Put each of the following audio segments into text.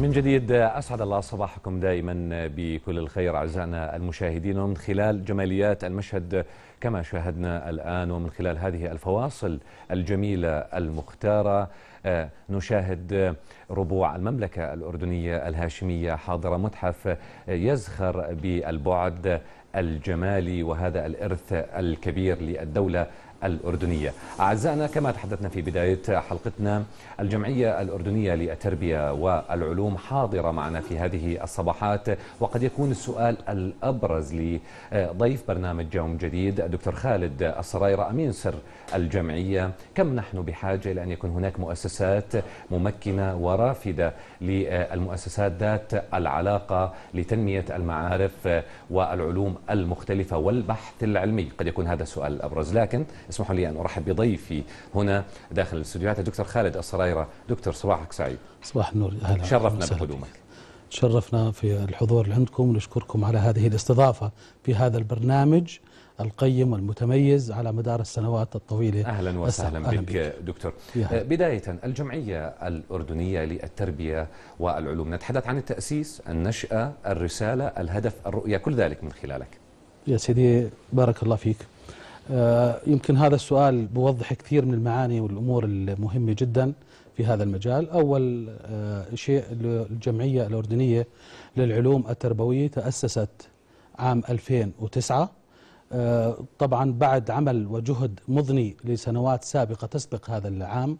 من جديد أسعد الله صباحكم دائما بكل الخير أعزائنا المشاهدين ومن خلال جماليات المشهد كما شاهدنا الآن ومن خلال هذه الفواصل الجميلة المختارة آه، نشاهد ربوع المملكة الأردنية الهاشمية حاضرة متحف يزخر بالبعد الجمالي وهذا الإرث الكبير للدولة الأردنية أعزائنا كما تحدثنا في بداية حلقتنا الجمعية الأردنية للتربية والعلوم حاضرة معنا في هذه الصباحات وقد يكون السؤال الأبرز لضيف برنامج يوم جديد الدكتور خالد الصرايرة أمين سر الجمعية كم نحن بحاجة إلى أن يكون هناك مؤسسات ممكنة ورافدة للمؤسسات ذات العلاقة لتنمية المعارف والعلوم المختلفة والبحث العلمي قد يكون هذا السؤال الأبرز لكن اسمحوا لي أن أرحب بضيفي هنا داخل الاستديوهات الدكتور خالد الصرايرة دكتور صباحك سعيد صباح النور أهلا شرفنا بقدومك تشرفنا في الحضور اللي عندكم ونشكركم على هذه الاستضافة في هذا البرنامج القيم والمتميز على مدار السنوات الطويلة أهلا وسهلا أهلا بك, بك دكتور آه، بداية الجمعية الأردنية للتربية والعلوم نتحدث عن التأسيس النشأة الرسالة الهدف الرؤية كل ذلك من خلالك يا سيدي بارك الله فيك آه، يمكن هذا السؤال بوضح كثير من المعاني والأمور المهمة جدا في هذا المجال أول آه، شيء الجمعية الأردنية للعلوم التربوية تأسست عام 2009 آه، طبعا بعد عمل وجهد مضني لسنوات سابقة تسبق هذا العام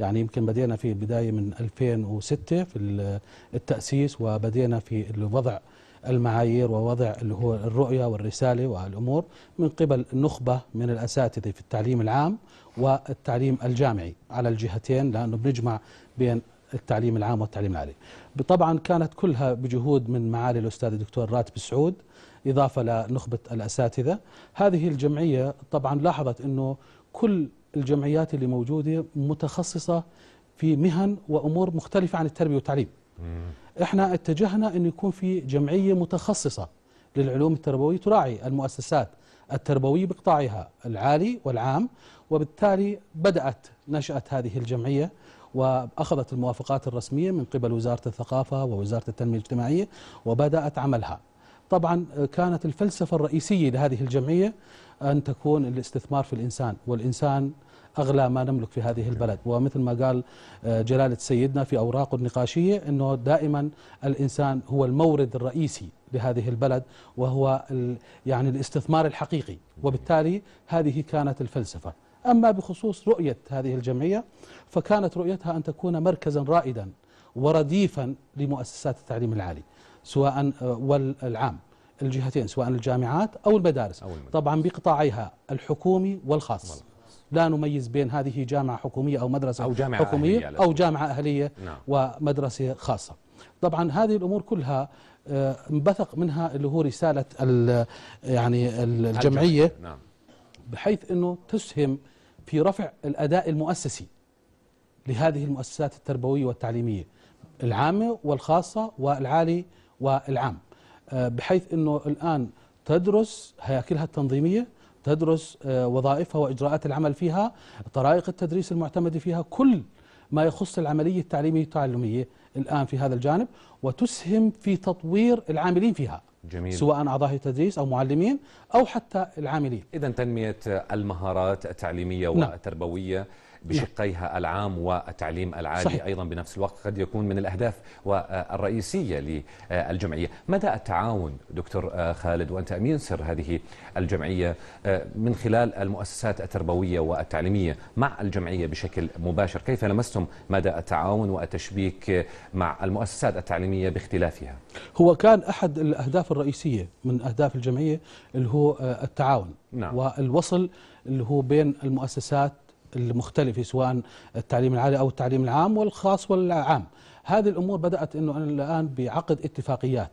يعني يمكن بدينا في بداية من 2006 في التأسيس وبدينا في الوضع المعايير ووضع اللي هو الرؤية والرسالة والأمور من قبل نخبة من الأساتذة في التعليم العام والتعليم الجامعي على الجهتين لأنه بنجمع بين التعليم العام والتعليم العالي طبعا كانت كلها بجهود من معالي الأستاذ الدكتور راتب سعود إضافة لنخبة الأساتذة هذه الجمعية طبعا لاحظت أنه كل الجمعيات اللي موجودة متخصصة في مهن وأمور مختلفة عن التربية والتعليم احنا اتجهنا أن يكون في جمعية متخصصة للعلوم التربوية تراعي المؤسسات التربوية بقطاعها العالي والعام وبالتالي بدأت نشأة هذه الجمعية وأخذت الموافقات الرسمية من قبل وزارة الثقافة ووزارة التنمية الاجتماعية وبدأت عملها طبعا كانت الفلسفة الرئيسية لهذه الجمعية أن تكون الاستثمار في الإنسان والإنسان أغلى ما نملك في هذه البلد ومثل ما قال آه، جلالة سيدنا في أوراقه النقاشية أنه دائما الإنسان هو المورد الرئيسي لهذه البلد وهو يعني الاستثمار الحقيقي وبالتالي هذه كانت الفلسفة أما بخصوص رؤية هذه الجمعية فكانت رؤيتها أن تكون مركزا رائدا ورديفا لمؤسسات التعليم العالي سواء آه، والعام الجهتين سواء الجامعات أو المدارس, أو المدارس. طبعا بقطاعيها الحكومي والخاص والله. لا نميز بين هذه جامعة حكومية أو مدرسة أو جامعة حكومية أهلية أو جامعة أهلية نعم. ومدرسة خاصة طبعا هذه الأمور كلها آه، انبثق منها اللي هو رسالة يعني الجمعية نعم. بحيث أنه تسهم في رفع الأداء المؤسسي لهذه المؤسسات التربوية والتعليمية العامة والخاصة والعالي والعام آه، بحيث أنه الآن تدرس هياكلها التنظيمية تدرس آه، وظائفها وإجراءات العمل فيها طرائق التدريس المعتمدة فيها كل ما يخص العملية التعليمية التعلمية الآن في هذا الجانب وتسهم في تطوير العاملين فيها جميل. سواء أعضاء تدريس أو معلمين أو حتى العاملين إذا تنمية المهارات التعليمية نعم. والتربوية نعم. بشقيها العام والتعليم العالي صحيح. أيضا بنفس الوقت قد يكون من الأهداف الرئيسية للجمعية مدى التعاون دكتور خالد وأنت أمين سر هذه الجمعية آه، من خلال المؤسسات التربوية والتعليمية مع الجمعية بشكل مباشر كيف لمستم مدى التعاون والتشبيك مع المؤسسات التعليمية باختلافها هو كان أحد الأهداف الرئيسية من أهداف الجمعية اللي هو آه، التعاون نعم. والوصل اللي هو بين المؤسسات المختلفة سواء التعليم العالي أو التعليم العام والخاص والعام هذه الأمور بدأت أنه أنا الآن بعقد اتفاقيات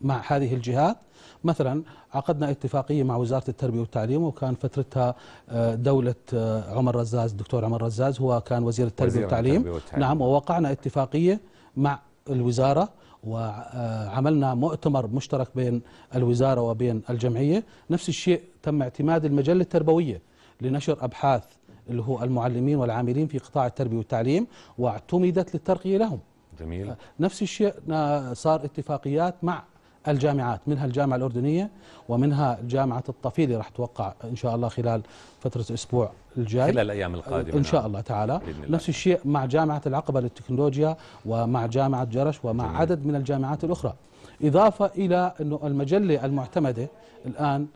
مع هذه الجهات مثلا عقدنا اتفاقية مع وزارة التربية والتعليم وكان فترتها آه، دولة آه، عمر رزاز الدكتور عمر رزاز هو كان وزير التربية, وزير والتعليم, التربية والتعليم نعم ووقعنا اتفاقية مع الوزارة وعملنا آه، مؤتمر مشترك بين الوزارة وبين الجمعية نفس الشيء تم اعتماد المجلة التربوية لنشر أبحاث اللي هو المعلمين والعاملين في قطاع التربية والتعليم واعتمدت للترقية لهم جميل آه، نفس الشيء آه، صار اتفاقيات مع الجامعات منها الجامعة الأردنية ومنها جامعة الطفيلة راح توقع إن شاء الله خلال فترة أسبوع الجاي خلال الأيام آه، القادمة إن شاء نعم. الله تعالى الله. نفس الشيء مع جامعة العقبة للتكنولوجيا ومع جامعة جرش ومع جميل. عدد من الجامعات الأخرى إضافة إلى أنه المجلة المعتمدة الآن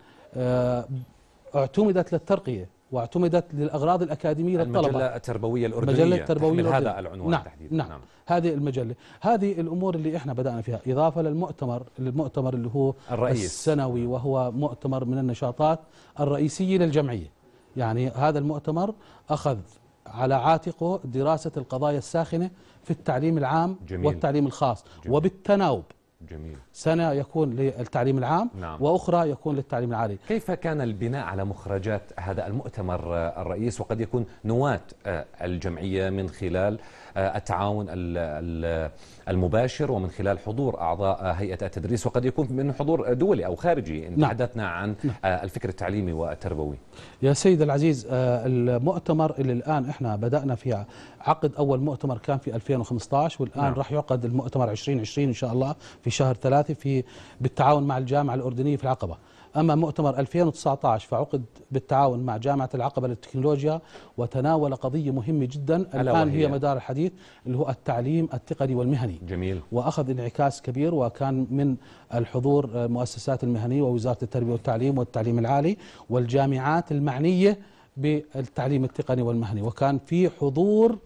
اعتمدت للترقية واعتمدت للأغراض الأكاديمية للطلبة المجلة التربوية الأردنية المجلة التربوية الأردنية هذا العنوان نعم تحديدا نعم, نعم هذه المجلة هذه الأمور اللي إحنا بدأنا فيها إضافة للمؤتمر المؤتمر اللي هو الرئيس السنوي وهو مؤتمر من النشاطات الرئيسية للجمعية يعني هذا المؤتمر أخذ على عاتقه دراسة القضايا الساخنة في التعليم العام جميل والتعليم الخاص جميل وبالتناوب جميل سنة يكون للتعليم العام نعم. وأخرى يكون للتعليم العالي كيف كان البناء على مخرجات هذا المؤتمر الرئيس وقد يكون نواة آه، الجمعية من خلال آه، التعاون المباشر ومن خلال حضور أعضاء آه، هيئة التدريس وقد يكون من حضور دولي أو خارجي إن نعم. تحدثنا عن نعم. الفكر التعليمي والتربوي يا سيد العزيز المؤتمر اللي الآن إحنا بدأنا في عقد أول مؤتمر كان في 2015 والآن نعم. راح يعقد المؤتمر 2020 إن شاء الله في شهر ثلاثة في بالتعاون مع الجامعة الأردنية في العقبة أما مؤتمر 2019 فعقد بالتعاون مع جامعة العقبة للتكنولوجيا وتناول قضية مهمة جدا الآن هي مدار الحديث اللي هو التعليم التقني والمهني جميل وأخذ انعكاس كبير وكان من الحضور مؤسسات المهنية ووزارة التربية والتعليم والتعليم العالي والجامعات المعنية بالتعليم التقني والمهني وكان في حضور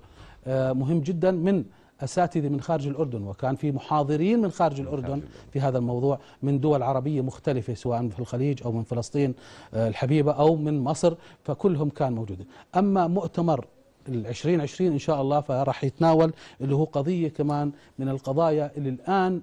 آه، مهم جدا من أساتذة من خارج الأردن وكان في محاضرين من خارج الأردن في هذا الموضوع من دول عربية مختلفة سواء في الخليج أو من فلسطين آه، الحبيبة أو من مصر فكلهم كان موجودين أما مؤتمر العشرين عشرين إن شاء الله فراح يتناول اللي هو قضية كمان من القضايا اللي الآن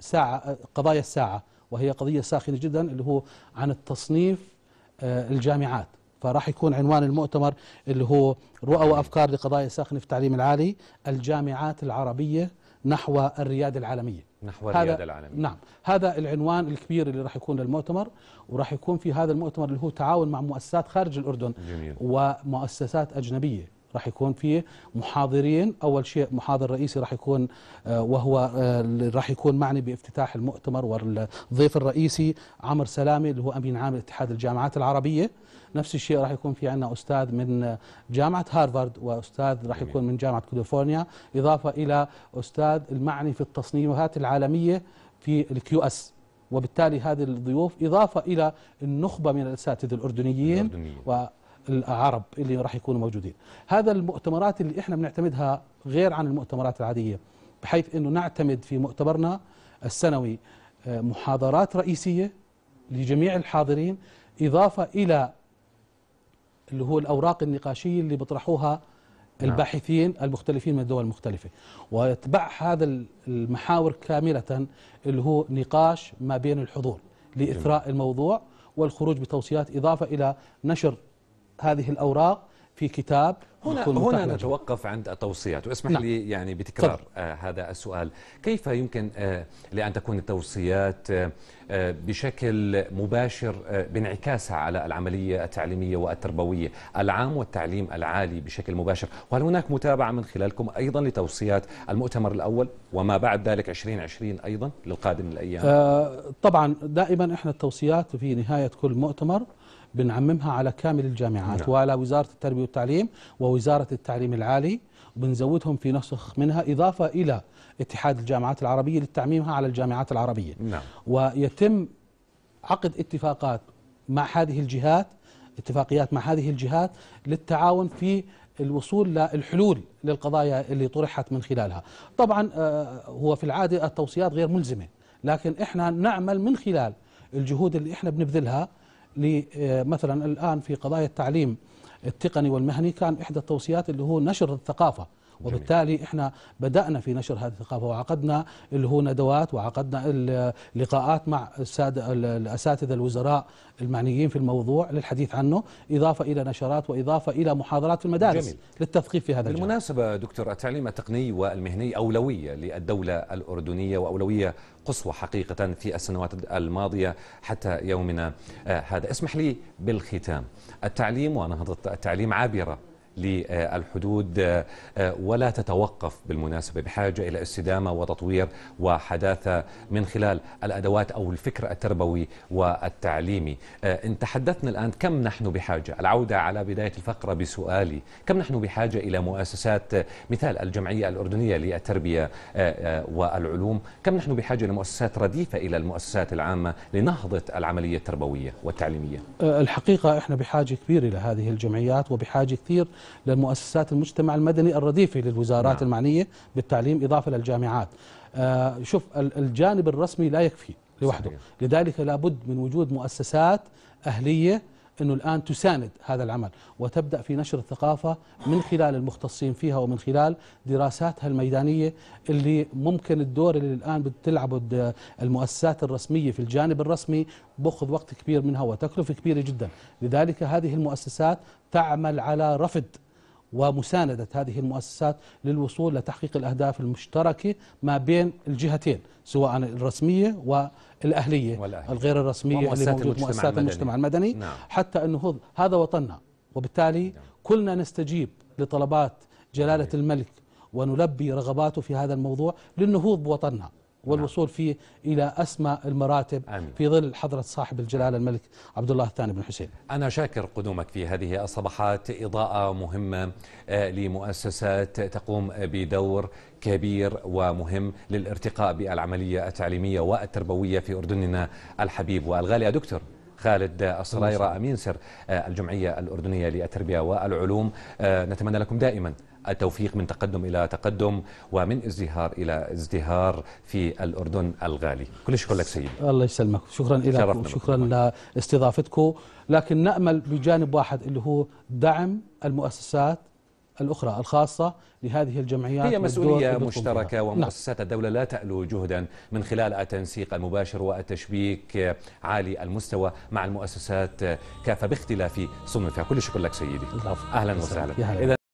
ساعة آه، قضايا الساعة وهي قضية ساخنة جدا اللي هو عن التصنيف آه، الجامعات فراح يكون عنوان المؤتمر اللي هو رؤى وافكار لقضايا الساخنه في التعليم العالي الجامعات العربيه نحو الرياده العالميه نحو الرياده العالميه نعم هذا العنوان الكبير اللي راح يكون للمؤتمر وراح يكون في هذا المؤتمر اللي هو تعاون مع مؤسسات خارج الاردن جميل. ومؤسسات اجنبيه راح يكون في محاضرين اول شيء محاضر رئيسي راح يكون آه، وهو آه، راح يكون معني بافتتاح المؤتمر والضيف الرئيسي عمر سلامي اللي هو امين عام اتحاد الجامعات العربيه نفس الشيء راح يكون في عندنا استاذ من آه، جامعه هارفارد واستاذ راح يكون من جامعه كاليفورنيا اضافه الى استاذ المعني في التصنيفات العالميه في الكيو اس وبالتالي هذه الضيوف اضافه الى النخبه من الاساتذه الاردنيين, الأردنيين. العرب اللي راح يكونوا موجودين هذا المؤتمرات اللي احنا بنعتمدها غير عن المؤتمرات العادية بحيث انه نعتمد في مؤتمرنا السنوي آه، محاضرات رئيسية لجميع الحاضرين إضافة إلى اللي هو الأوراق النقاشية اللي بيطرحوها نعم. الباحثين المختلفين من الدول المختلفة ويتبع هذا المحاور كاملة اللي هو نقاش ما بين الحضور لإثراء الموضوع والخروج بتوصيات إضافة إلى نشر هذه الأوراق في كتاب هنا هنا نتوقف عند التوصيات واسمح نعم. لي يعني بتكرار آه هذا السؤال كيف يمكن آه لأن تكون التوصيات آه،, آه بشكل مباشر آه بانعكاسها على العملية التعليمية والتربوية العام والتعليم العالي بشكل مباشر وهل هناك متابعة من خلالكم أيضا لتوصيات المؤتمر الأول وما بعد ذلك 2020 أيضا للقادم من الأيام آه طبعا دائما إحنا التوصيات في نهاية كل مؤتمر بنعممها على كامل الجامعات نعم. وعلى وزارة التربية والتعليم ووزارة التعليم العالي وبنزودهم في نسخ منها إضافة إلى اتحاد الجامعات العربية لتعميمها على الجامعات العربية نعم. ويتم عقد اتفاقات مع هذه الجهات اتفاقيات مع هذه الجهات للتعاون في الوصول للحلول للقضايا اللي طرحت من خلالها طبعا آه، هو في العادة التوصيات غير ملزمة لكن احنا نعمل من خلال الجهود اللي احنا بنبذلها آه، مثلا الآن في قضايا التعليم التقني والمهني كان إحدى التوصيات اللي هو نشر الثقافة وبالتالي احنا بدانا في نشر هذه الثقافه وعقدنا اللي هو ندوات وعقدنا اللقاءات مع الساده الاساتذه الوزراء المعنيين في الموضوع للحديث عنه اضافه الى نشرات واضافه الى محاضرات في المدارس جميل. للتثقيف في هذا الجانب بالمناسبه دكتور التعليم التقني والمهني اولويه للدوله الاردنيه واولويه قصوى حقيقه في السنوات الماضيه حتى يومنا آه، هذا اسمح لي بالختام التعليم ونهضه التعليم عابره للحدود آه، ولا تتوقف بالمناسبة بحاجة إلى استدامة وتطوير وحداثة من خلال الأدوات أو الفكر التربوي والتعليمي آه، إن تحدثنا الآن كم نحن بحاجة العودة على بداية الفقرة بسؤالي كم نحن بحاجة إلى مؤسسات آه، مثال الجمعية الأردنية للتربية والعلوم كم نحن بحاجة لمؤسسات رديفة إلى المؤسسات العامة لنهضة العملية التربوية والتعليمية الحقيقة إحنا بحاجة كبيرة إلى هذه الجمعيات وبحاجة كثير للمؤسسات المجتمع المدني الرديفة للوزارات نعم. المعنية بالتعليم إضافة للجامعات آه، شوف الجانب الرسمي لا يكفي لوحده صحيح. لذلك لابد من وجود مؤسسات أهلية أنه الآن تساند هذا العمل وتبدأ في نشر الثقافة من خلال المختصين فيها ومن خلال دراساتها الميدانية اللي ممكن الدور اللي الآن بتلعبه المؤسسات الرسمية في الجانب الرسمي بأخذ وقت كبير منها وتكلفة كبيرة جدا لذلك هذه المؤسسات تعمل على رفض ومساندة هذه المؤسسات للوصول لتحقيق الأهداف المشتركة ما بين الجهتين سواء الرسمية والأهلية, والأهلية. الغير الرسمية ومؤسسات المجتمع المدني نعم. حتى أنه هذا وطننا وبالتالي نعم. كلنا نستجيب لطلبات جلالة نعم. الملك ونلبي رغباته في هذا الموضوع للنهوض بوطننا نعم. والوصول فيه إلى أسمى المراتب آمين. في ظل حضرة صاحب الجلالة الملك عبد الله الثاني بن حسين أنا شاكر قدومك في هذه الصباحات إضاءة مهمة آه، لمؤسسات تقوم بدور كبير ومهم للارتقاء بالعملية التعليمية والتربوية في أردننا الحبيب والغالي يا دكتور خالد الصرايرة أمين سر آه، الجمعية الأردنية للتربية والعلوم آه، نتمنى لكم دائما التوفيق من تقدم إلى تقدم ومن ازدهار إلى ازدهار في الأردن الغالي كل شكر لك سيدي الله يسلمك شكرا لك شكرا لاستضافتكم لكن نأمل بجانب واحد اللي هو دعم المؤسسات الأخرى الخاصة لهذه الجمعيات هي مسؤولية مشتركة ومؤسسات نعم. الدولة لا تألو جهدا من خلال التنسيق المباشر والتشبيك عالي المستوى مع المؤسسات كافة باختلاف صنفها كل شكر لك سيدي أهلا وسهلا